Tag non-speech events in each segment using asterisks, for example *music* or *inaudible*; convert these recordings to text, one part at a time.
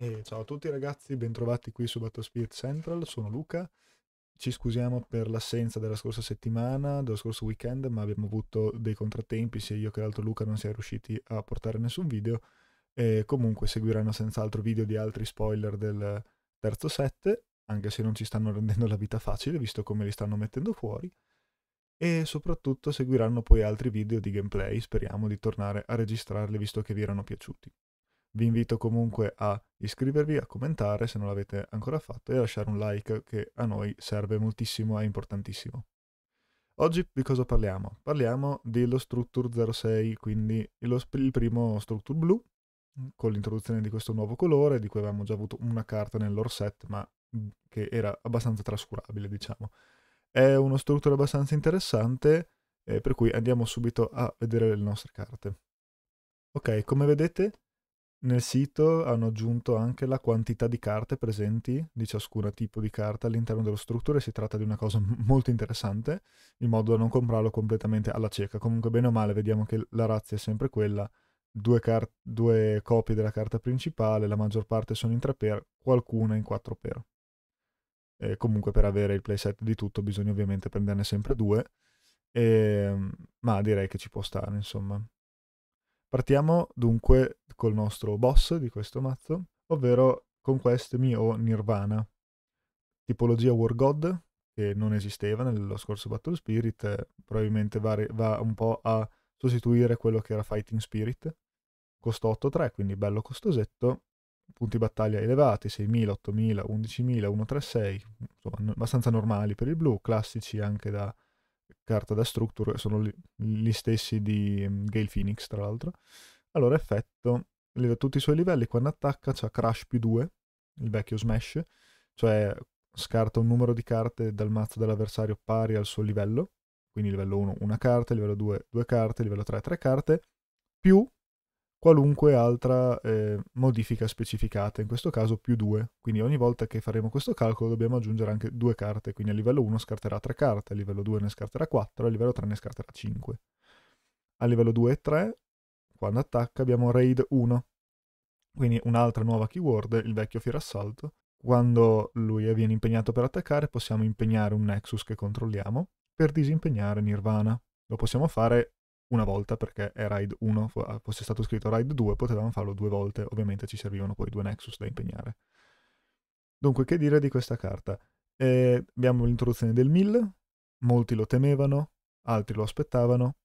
E ciao a tutti ragazzi, bentrovati qui su Battle Spirit Central, sono Luca. Ci scusiamo per l'assenza della scorsa settimana, dello scorso weekend, ma abbiamo avuto dei contrattempi, sia io che l'altro Luca non siamo riusciti a portare nessun video. E comunque seguiranno senz'altro video di altri spoiler del terzo set, anche se non ci stanno rendendo la vita facile, visto come li stanno mettendo fuori. E soprattutto seguiranno poi altri video di gameplay, speriamo di tornare a registrarli visto che vi erano piaciuti. Vi invito comunque a iscrivervi, a commentare se non l'avete ancora fatto e a lasciare un like che a noi serve moltissimo, è importantissimo. Oggi di cosa parliamo? Parliamo dello Structure 06, quindi lo, il primo Structure blu, con l'introduzione di questo nuovo colore, di cui avevamo già avuto una carta set ma mhmm, che era abbastanza trascurabile, diciamo. È uno Structure abbastanza interessante, eh, per cui andiamo subito a vedere le nostre carte. Ok, come vedete nel sito hanno aggiunto anche la quantità di carte presenti di ciascun tipo di carta all'interno dello struttore, si tratta di una cosa molto interessante, in modo da non comprarlo completamente alla cieca. Comunque bene o male vediamo che la razza è sempre quella, due, car- due copie della carta principale, la maggior parte sono in 3x, qualcuna in 4x. E comunque per avere il playset di tutto bisogna ovviamente prenderne sempre due, e... Ehm, ma direi che ci può stare insomma. Partiamo dunque col nostro boss di questo mazzo, ovvero Conquest Me o Nirvana, tipologia War God, che non esisteva nello scorso Battle Spirit, probabilmente va, va un po' a sostituire quello che era Fighting Spirit, costa 8-3, quindi bello costosetto, punti battaglia elevati, 6.000, 8.000, 11.000, 1.36, insomma abbastanza normali per il blu, classici anche da carta da structure, sono li, gli stessi di mm, Gale Phoenix tra l'altro. Allora effetto, a tutti i suoi livelli quando attacca c'ha Crash più 2, il vecchio Smash, cioè scarta un numero di carte dal mazzo dell'avversario pari al suo livello, quindi livello 1 una carta, livello 2 due carte, livello 3 tre carte, più qualunque altra eh, modifica specificata, in questo caso più 2. Quindi ogni volta che faremo questo calcolo dobbiamo aggiungere anche due carte, quindi a livello 1 scarterà 3 carte, a livello 2 ne scarterà 4, a livello 3 ne scarterà 5. A livello 2 e 3, quando attacca, abbiamo raid 1, quindi un'altra nuova keyword, il vecchio firassalto. Quando lui viene impegnato per attaccare possiamo impegnare un Nexus che controlliamo per disimpegnare Nirvana. Lo possiamo fare una volta perché è RAID 1, ah, fosse stato scritto RAID 2, potevamo farlo due volte, ovviamente ci servivano poi due Nexus da impegnare. Dunque, che dire di questa carta? Eh, abbiamo l'introduzione del 1000, molti lo temevano, altri lo aspettavano.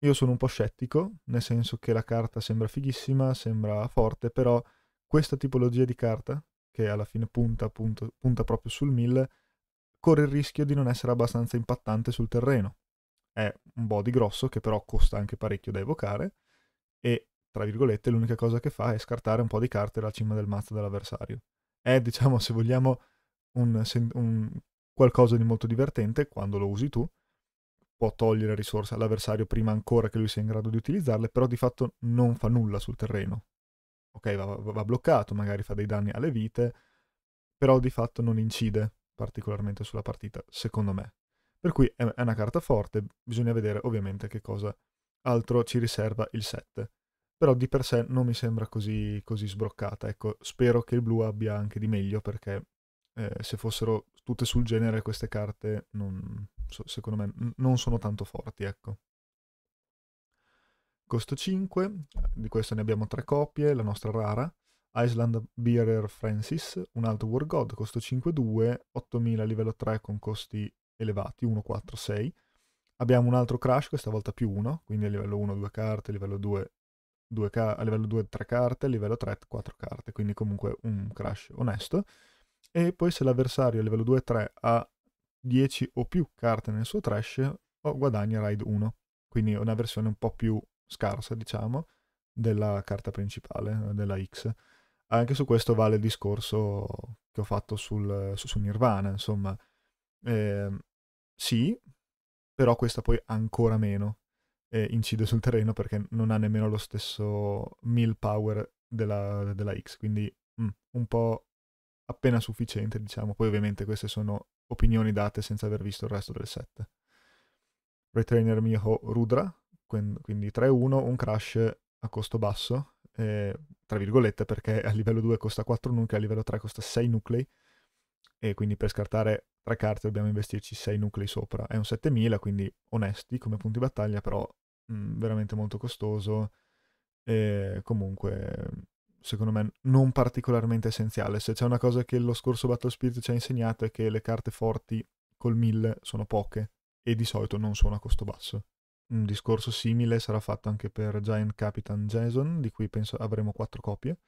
Io sono un po' scettico, nel senso che la carta sembra fighissima, sembra forte, però questa tipologia di carta, che alla fine punta, punta, punta proprio sul 1000, corre il rischio di non essere abbastanza impattante sul terreno è un body grosso che però costa anche parecchio da evocare e tra virgolette l'unica cosa che fa è scartare un po' di carte dalla cima del mazzo dell'avversario. È diciamo se vogliamo un, un qualcosa di molto divertente quando lo usi tu, può togliere risorse all'avversario prima ancora che lui sia in grado di utilizzarle, però di fatto non fa nulla sul terreno. Ok, va, va, bloccato, magari fa dei danni alle vite, però di fatto non incide particolarmente sulla partita, secondo me. Per cui è una carta forte, bisogna vedere ovviamente che cosa altro ci riserva il 7. Però di per sé non mi sembra così, così sbroccata, ecco, spero che il blu abbia anche di meglio perché eh, se fossero tutte sul genere queste carte non, secondo me non sono tanto forti, ecco. Costo 5, di questo ne abbiamo tre copie, la nostra rara, Iceland Bearer Francis, un altro War God, costo 5-2, 8000 livello 3 con costi elevati, 1, 4, 6. Abbiamo un altro crash, questa volta più 1, quindi a livello 1 2 carte, a livello 2, 2 ca- a livello 2 3 carte, a livello 3 4 carte, quindi comunque un crash onesto. E poi se l'avversario a livello 2-3 ha 10 o più carte nel suo trash, o guadagna raid 1. Quindi una versione un po' più scarsa, diciamo, della carta principale, della X. Anche su questo vale il discorso che ho fatto sul, su, su Nirvana, insomma. Eh, sì, però questa poi ancora meno eh, incide sul terreno perché non ha nemmeno lo stesso mill power della, della X, quindi mm, un po' appena sufficiente, diciamo. Poi ovviamente queste sono opinioni date senza aver visto il resto del set. Retrainer mio Rudra, quindi 3-1, un crash a costo basso, eh, tra virgolette perché a livello 2 costa 4 nuclei, a livello 3 costa 6 nuclei, e quindi per scartare tre carte dobbiamo investirci 6 nuclei sopra. È un 7000, quindi onesti come punti battaglia, però mh, mm, veramente molto costoso. E comunque, secondo me, non particolarmente essenziale. Se c'è una cosa che lo scorso Battle Spirit ci ha insegnato è che le carte forti col 1000 sono poche e di solito non sono a costo basso. Un discorso simile sarà fatto anche per Giant Capitan Jason, di cui penso avremo quattro copie.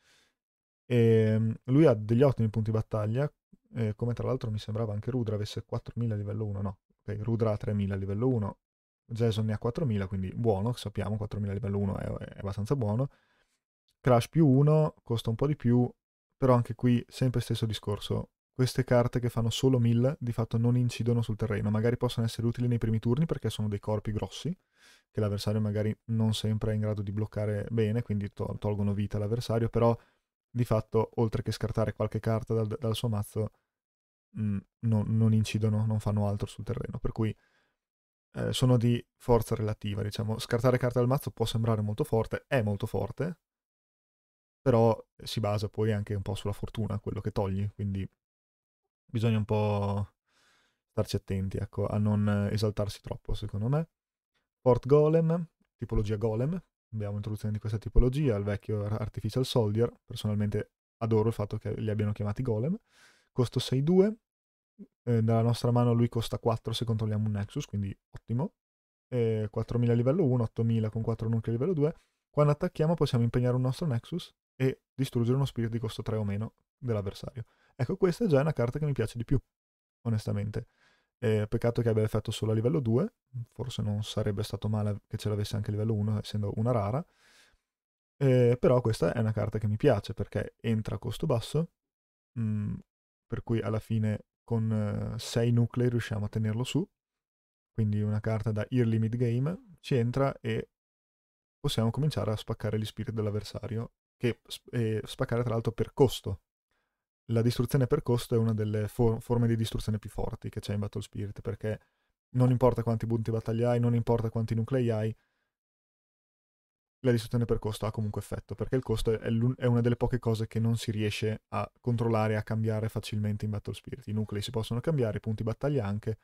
E ehm, lui ha degli ottimi punti battaglia eh, come tra l'altro mi sembrava anche Rudra avesse 4000 a livello 1, no, ok, Rudra ha 3000 a livello 1, Jason ne ha 4000, quindi buono, sappiamo, 4000 a livello 1 è, è abbastanza buono, Crash più 1 costa un po' di più, però anche qui sempre stesso discorso, queste carte che fanno solo 1000 di fatto non incidono sul terreno, magari possono essere utili nei primi turni perché sono dei corpi grossi che l'avversario magari non sempre è in grado di bloccare bene, quindi to- tolgono vita all'avversario, però di fatto, oltre che scartare qualche carta dal, dal suo mazzo, mh, mm, no, non incidono, non fanno altro sul terreno. Per cui eh, sono di forza relativa, diciamo. Scartare carte dal mazzo può sembrare molto forte, è molto forte, però si basa poi anche un po' sulla fortuna, quello che togli, quindi bisogna un po' starci attenti, ecco, a non esaltarsi troppo, secondo me. Fort Golem, tipologia Golem, abbiamo introduzioni di questa tipologia, il vecchio Artificial Soldier, personalmente adoro il fatto che li abbiano chiamati Golem, costo 6-2, eh, dalla nostra mano lui costa 4 se controlliamo un Nexus, quindi ottimo, eh, 4000 livello 1, 8000 con 4 nuclei livello 2, quando attacchiamo possiamo impegnare un nostro Nexus e distruggere uno spirito di costo 3 o meno dell'avversario. Ecco, questa è già una carta che mi piace di più, onestamente. Eh, peccato che abbia l'effetto solo a livello 2, forse non sarebbe stato male che ce l'avesse anche a livello 1, essendo una rara. Eh, però questa è una carta che mi piace perché entra a costo basso, mh, mm, per cui alla fine con 6 eh, nuclei riusciamo a tenerlo su, quindi una carta da early mid game, ci entra e possiamo cominciare a spaccare gli spirit dell'avversario, che, e eh, spaccare tra l'altro per costo, la distruzione per costo è una delle for- forme di distruzione più forti che c'è in Battle Spirit, perché non importa quanti punti battaglia hai, non importa quanti nuclei hai, la distruzione per costo ha comunque effetto, perché il costo è, è, una delle poche cose che non si riesce a controllare, e a cambiare facilmente in Battle Spirit. I nuclei si possono cambiare, i punti battaglia anche,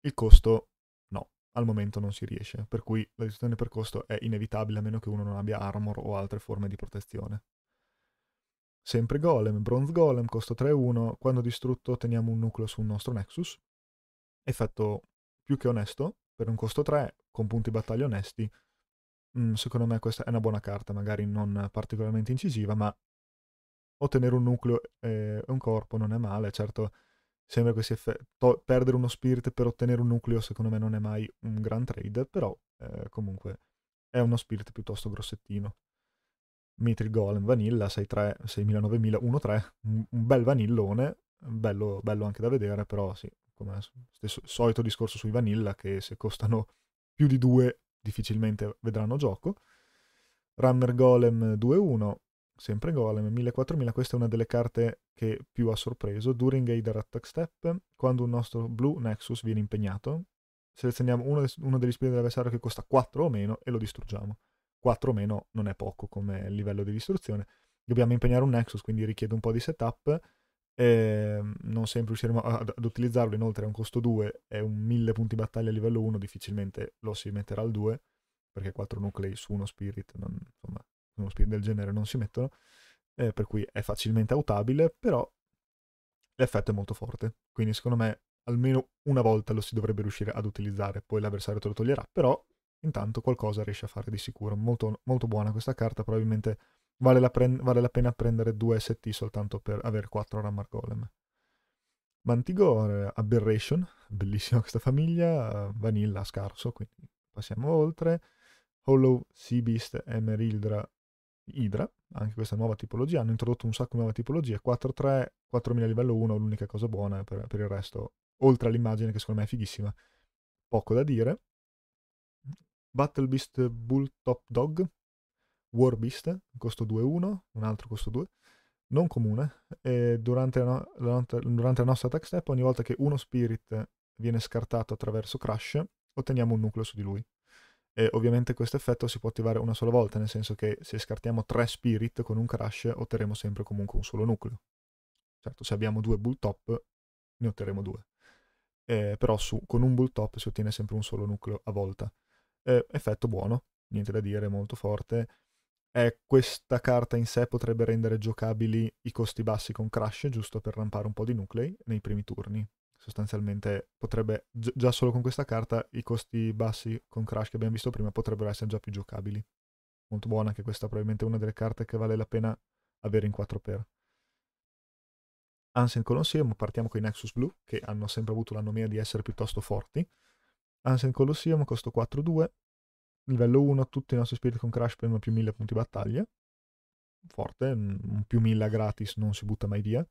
il costo no, al momento non si riesce, per cui la distruzione per costo è inevitabile a meno che uno non abbia armor o altre forme di protezione. Sempre Golem, Bronze Golem, costa 3-1, quando distrutto teniamo un nucleo sul nostro Nexus. Effetto più che onesto, per un costo 3, con punti battaglia onesti. Mm, secondo me questa è una buona carta, magari non particolarmente incisiva, ma ottenere un nucleo e un corpo non è male, certo sembra che sia effe- to- perdere uno spirit per ottenere un nucleo secondo me non è mai un gran trade, però eh, comunque è uno spirit piuttosto grossettino. Mithril Golem Vanilla 6.3, 6.000, 9.000, 1.3, un, un bel vanillone, bello, bello, anche da vedere, però sì, come stesso, solito discorso sui vanilla che se costano più di 2 difficilmente vedranno gioco. Rammer Golem 2.1, sempre Golem, 1.4000, questa è una delle carte che più ha sorpreso. During Aider Attack Step, quando un nostro Blue Nexus viene impegnato, selezioniamo uno, uno degli spiriti dell'avversario che costa 4 o meno e lo distruggiamo. 4 o meno non è poco come livello di distruzione. Dobbiamo impegnare un Nexus, quindi richiede un po' di setup. Eh, non sempre riusciremo ad, ad, utilizzarlo, inoltre è un costo 2, è un 1000 punti battaglia a livello 1, difficilmente lo si metterà al 2, perché 4 nuclei su uno spirit, non, insomma, uno spirit del genere non si mettono, eh, per cui è facilmente autabile, però l'effetto è molto forte, quindi secondo me almeno una volta lo si dovrebbe riuscire ad utilizzare, poi l'avversario te lo toglierà, però Intanto qualcosa riesce a fare di sicuro. Molto, molto buona questa carta, probabilmente vale la, pre- vale la pena prendere due ST soltanto per avere quattro Rammar Golem. Mantigore, Aberration, bellissima questa famiglia, Vanilla scarso, quindi passiamo oltre. Hollow Sea Beast Emerildra Hydra, anche questa nuova tipologia, hanno introdotto un sacco di nuove tipologie, 4-3, 4000 livello 1, l'unica cosa buona per, per il resto, oltre all'immagine che secondo me è fighissima, poco da dire. Battle Beast Bull Top Dog, War Beast, costo 2-1, un altro costo 2, non comune, e durante la, no- durante la nostra attack step ogni volta che uno spirit viene scartato attraverso Crash, otteniamo un nucleo su di lui. E ovviamente questo effetto si può attivare una sola volta, nel senso che se scartiamo tre spirit con un crash otterremo sempre comunque un solo nucleo. Certo, se abbiamo due bull top ne otterremo due. Eh, però su, con un bull top si ottiene sempre un solo nucleo a volta. Eh, effetto buono, niente da dire, molto forte. Eh, questa carta in sé potrebbe rendere giocabili i costi bassi con Crash, giusto per rampare un po' di nuclei nei primi turni. Sostanzialmente potrebbe, già solo con questa carta, i costi bassi con Crash che abbiamo visto prima potrebbero essere già più giocabili. Molto buona anche questa, probabilmente una delle carte che vale la pena avere in 4x. Ancient Colosseum, partiamo con i Nexus Blue, che hanno sempre avuto la nomea di essere piuttosto forti. Ancient Colosseum, costo 4-2. Livello 1, tutti i nostri spiriti con crash prendono più 1000 punti battaglia. Forte, mm, un più 1000 gratis non si butta mai via.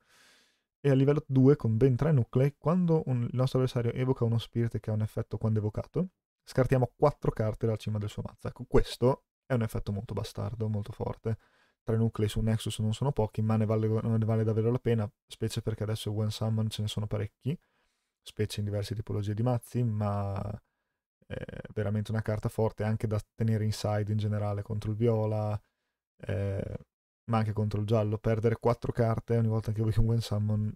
E a livello 2, con ben 3 nuclei, quando un, il nostro avversario evoca uno spirito che ha un effetto quando evocato, scartiamo 4 carte dalla cima del suo mazzo. Ecco, questo è un effetto molto bastardo, molto forte. 3 nuclei su Nexus non sono pochi, ma ne vale, ne vale davvero la pena, specie perché adesso One Summon ce ne sono parecchi specie in diverse tipologie di mazzi, ma è eh, veramente una carta forte anche da tenere inside in generale contro il viola, eh, ma anche contro il giallo. Perdere 4 carte ogni volta che vuoi un Wen Summon,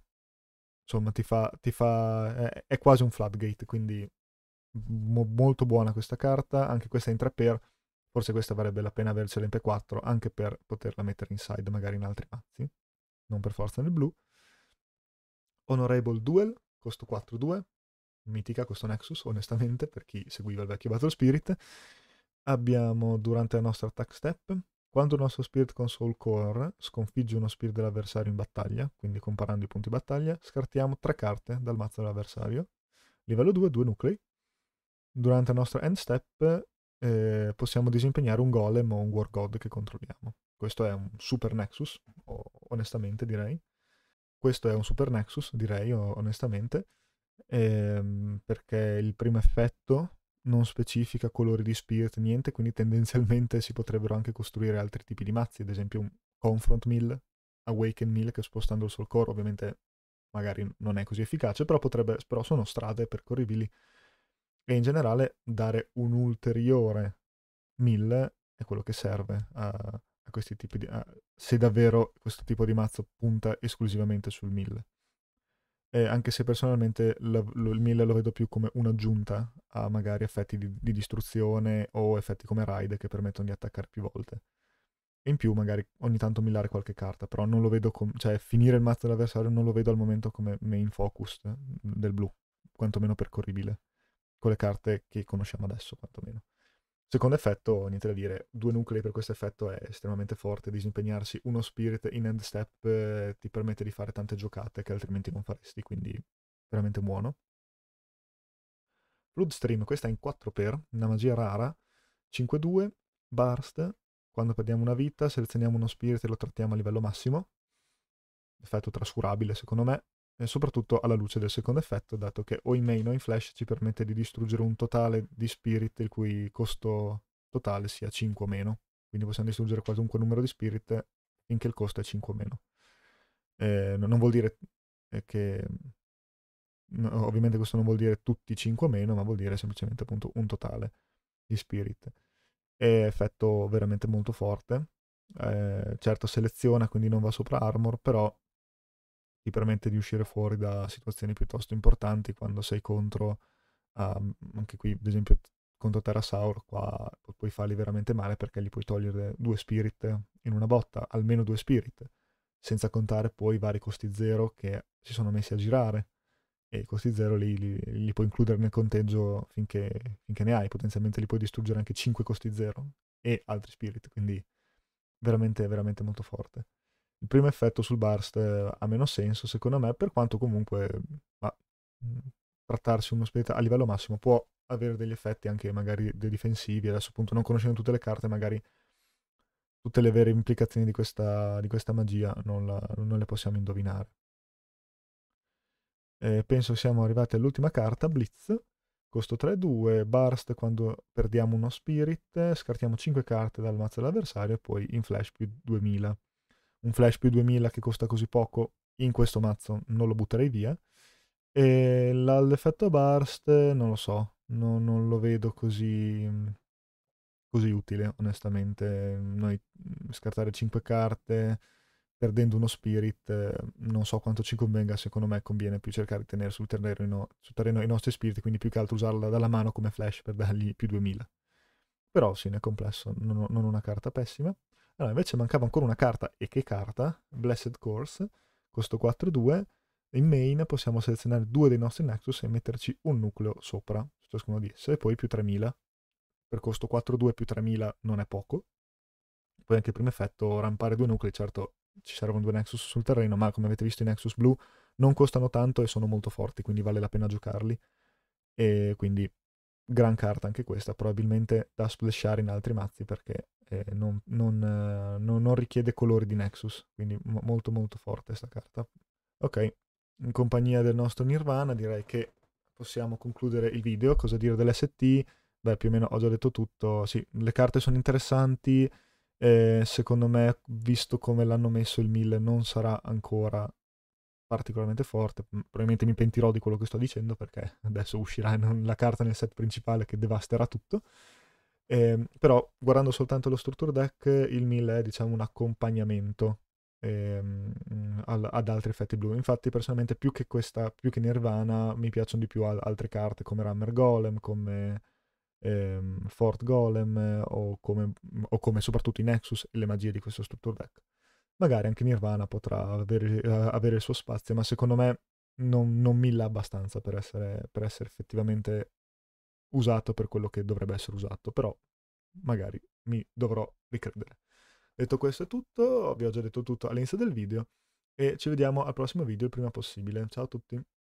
insomma, ti fa, ti fa è, è, quasi un floodgate, quindi mo- molto buona questa carta, anche questa in 3 per forse questa varrebbe la pena avercela in P4 anche per poterla mettere inside magari in altri mazzi, non per forza nel blu. Honorable Duel, costo 4-2, mitica questo Nexus, onestamente, per chi seguiva il vecchio Battle Spirit. Abbiamo durante la nostra attack step, quando il nostro Spirit con Soul Core sconfigge uno Spirit dell'avversario in battaglia, quindi comparando i punti battaglia, scartiamo tre carte dal mazzo dell'avversario. Livello 2, due nuclei. Durante la nostra end step eh, possiamo disimpegnare un golem o un war god che controlliamo. Questo è un super nexus, onestamente direi questo è un Super Nexus, direi onestamente, ehm, perché il primo effetto non specifica colori di spirit, niente, quindi tendenzialmente si potrebbero anche costruire altri tipi di mazzi, ad esempio un Confront Mill, Awaken Mill, che spostando il Soul Core ovviamente magari non è così efficace, però, potrebbe, però sono strade percorribili. E in generale dare un ulteriore Mill è quello che serve a, questi tipi di... Ah, se davvero questo tipo di mazzo punta esclusivamente sul 1000. Eh, anche se personalmente la, lo, il 1000 lo vedo più come un'aggiunta a magari effetti di, di, distruzione o effetti come raid che permettono di attaccare più volte. In più magari ogni tanto millare qualche carta, però non lo vedo come... cioè finire il mazzo dell'avversario non lo vedo al momento come main focus del blu, quantomeno percorribile, con le carte che conosciamo adesso quantomeno. Secondo effetto, niente da dire, due nuclei per questo effetto è estremamente forte, disimpegnarsi uno spirit in end step eh, ti permette di fare tante giocate che altrimenti non faresti, quindi veramente buono. Bloodstream, questa è in 4 per, una magia rara, 5-2, burst, quando perdiamo una vita selezioniamo uno spirit e lo trattiamo a livello massimo, effetto trascurabile secondo me, eh, soprattutto alla luce del secondo effetto, dato che o in main o in flash ci permette di distruggere un totale di spirit il cui costo totale sia 5 o meno. Quindi possiamo distruggere qualunque numero di spirit finché il costo è 5 o meno. Eh, non vuol dire eh, che... No, ovviamente questo non vuol dire tutti 5 o meno, ma vuol dire semplicemente appunto un totale di spirit. È effetto veramente molto forte. Eh, certo seleziona, quindi non va sopra armor, però ti permette di uscire fuori da situazioni piuttosto importanti quando sei contro, um, anche qui ad esempio contro Terasaur, qua puoi farli veramente male perché gli puoi togliere due spirit in una botta, almeno due spirit, senza contare poi i vari costi zero che si sono messi a girare e i costi zero li, li, li puoi includere nel conteggio finché, finché, ne hai, potenzialmente li puoi distruggere anche 5 costi zero e altri spirit, quindi veramente, veramente molto forte il primo effetto sul burst eh, ha meno senso, secondo me, per quanto comunque ma, mm, trattarsi uno spirit a livello massimo può avere degli effetti anche magari dei difensivi, adesso appunto non conoscendo tutte le carte magari tutte le vere implicazioni di questa, di questa magia non, la, non, le possiamo indovinare. E penso siamo arrivati all'ultima carta, Blitz, costo 3-2, burst quando perdiamo uno spirit, scartiamo 5 carte dal mazzo dell'avversario e poi in flash più 2000 un flash più 2000 che costa così poco in questo mazzo non lo butterei via. E l'effetto burst non lo so, no, non lo vedo così, così utile onestamente. Noi mm, scartare 5 carte perdendo uno spirit non so quanto ci convenga, secondo me conviene più cercare di tenere sul terreno, sul terreno i nostri spiriti, quindi più che altro usarla dalla mano come flash per dargli più 2000. Però sì, nel complesso non, non una carta pessima. Allora, invece mancava ancora una carta, e che carta? Blessed Course, costo 4-2. In main possiamo selezionare due dei nostri Nexus e metterci un nucleo sopra, su ciascuno di esse, e poi più 3000. Per costo 4-2 più 3000 non è poco. Poi anche il primo effetto, rampare due nuclei, certo ci servono due Nexus sul terreno, ma come avete visto i Nexus blu non costano tanto e sono molto forti, quindi vale la pena giocarli. E quindi gran carta anche questa, probabilmente da splashare in altri mazzi perché eh, non, non, eh, non, non, richiede colori di Nexus, quindi m- molto molto forte questa carta. Ok, in compagnia del nostro Nirvana direi che possiamo concludere il video, cosa dire dell'ST? Beh, più o meno ho già detto tutto, sì, le carte sono interessanti, eh, secondo me visto come l'hanno messo il 1000 non sarà ancora particolarmente forte. Probabilmente mi pentirò di quello che sto dicendo perché *laughs* adesso uscirà la carta nel set principale che devasterà tutto. Eh, però guardando soltanto lo structure deck il 1000 è diciamo un accompagnamento ehm, ad altri effetti blu infatti personalmente più che questa più che Nirvana mi piacciono di più al- altre carte come Rammer Golem come ehm, Fort Golem o come, o come soprattutto i Nexus e le magie di questo structure deck magari anche Nirvana potrà avere, avere il suo spazio ma secondo me non, non milla abbastanza per essere, per essere effettivamente usato per quello che dovrebbe essere usato, però magari mi dovrò ricredere. Detto questo è tutto, vi ho già detto tutto all'inizio del video e ci vediamo al prossimo video il prima possibile. Ciao a tutti!